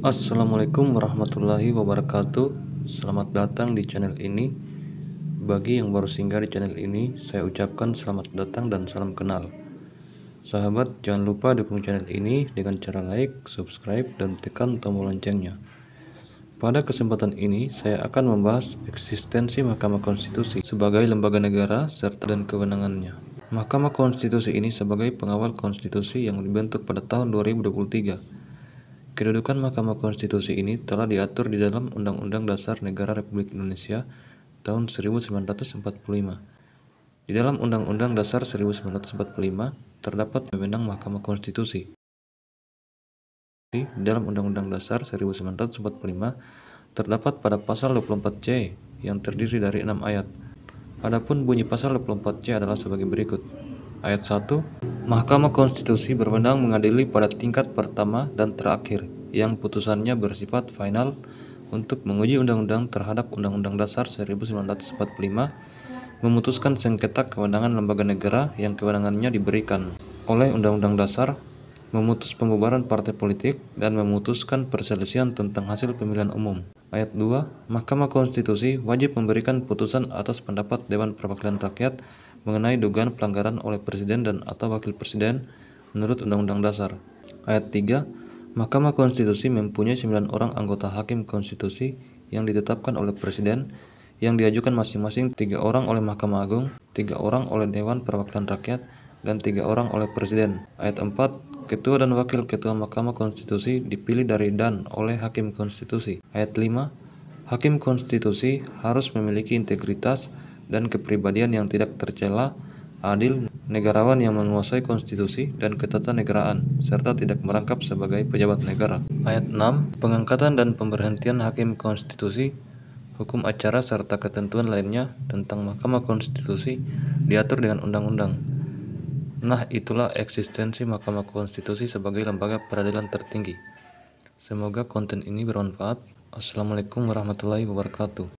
Assalamualaikum warahmatullahi wabarakatuh Selamat datang di channel ini Bagi yang baru singgah di channel ini Saya ucapkan selamat datang dan salam kenal Sahabat, jangan lupa dukung channel ini dengan cara like, subscribe, dan tekan tombol loncengnya Pada kesempatan ini, saya akan membahas eksistensi Mahkamah Konstitusi sebagai lembaga negara serta dan kewenangannya Mahkamah Konstitusi ini sebagai pengawal konstitusi yang dibentuk pada tahun 2023 Kedudukan Mahkamah Konstitusi ini telah diatur di dalam Undang-Undang Dasar Negara Republik Indonesia tahun 1945. Di dalam Undang-Undang Dasar 1945 terdapat pemenang Mahkamah Konstitusi. Di dalam Undang-Undang Dasar 1945 terdapat pada pasal 24C yang terdiri dari 6 ayat. Adapun bunyi pasal 24C adalah sebagai berikut ayat 1 Mahkamah Konstitusi berwenang mengadili pada tingkat pertama dan terakhir yang putusannya bersifat final untuk menguji undang-undang terhadap Undang-Undang Dasar 1945 memutuskan sengketa kewenangan lembaga negara yang kewenangannya diberikan oleh Undang-Undang Dasar memutus pembubaran partai politik, dan memutuskan perselisihan tentang hasil pemilihan umum. Ayat 2, Mahkamah Konstitusi wajib memberikan putusan atas pendapat Dewan Perwakilan Rakyat mengenai dugaan pelanggaran oleh presiden dan atau wakil presiden menurut Undang-Undang Dasar. Ayat 3, Mahkamah Konstitusi mempunyai 9 orang anggota hakim konstitusi yang ditetapkan oleh presiden yang diajukan masing-masing tiga orang oleh Mahkamah Agung, tiga orang oleh Dewan Perwakilan Rakyat, dan tiga orang oleh Presiden. Ayat 4, Ketua dan Wakil Ketua Mahkamah Konstitusi dipilih dari dan oleh Hakim Konstitusi. Ayat 5, Hakim Konstitusi harus memiliki integritas dan kepribadian yang tidak tercela, adil, negarawan yang menguasai konstitusi dan ketatanegaraan, serta tidak merangkap sebagai pejabat negara. Ayat 6. Pengangkatan dan pemberhentian hakim konstitusi, hukum acara serta ketentuan lainnya tentang Mahkamah Konstitusi diatur dengan undang-undang. Nah, itulah eksistensi Mahkamah Konstitusi sebagai lembaga peradilan tertinggi. Semoga konten ini bermanfaat. Assalamualaikum warahmatullahi wabarakatuh.